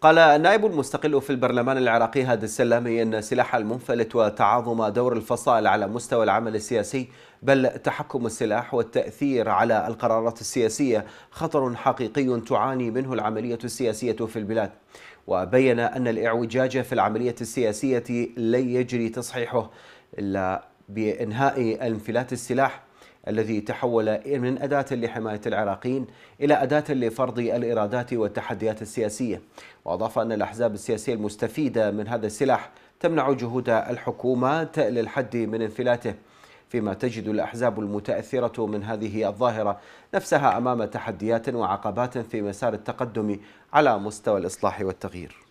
قال النائب المستقل في البرلمان العراقي هاد السلامي ان سلاح المنفلت وتعاظم دور الفصائل على مستوى العمل السياسي بل تحكم السلاح والتاثير على القرارات السياسيه خطر حقيقي تعاني منه العمليه السياسيه في البلاد وبين ان الاعوجاج في العمليه السياسيه لن يجري تصحيحه الا بانهاء انفلات السلاح الذي تحول من أداة لحماية العراقيين إلى أداة لفرض الإرادات والتحديات السياسية وأضاف أن الأحزاب السياسية المستفيدة من هذا السلاح تمنع جهود الحكومات للحد من انفلاته فيما تجد الأحزاب المتأثرة من هذه الظاهرة نفسها أمام تحديات وعقبات في مسار التقدم على مستوى الإصلاح والتغيير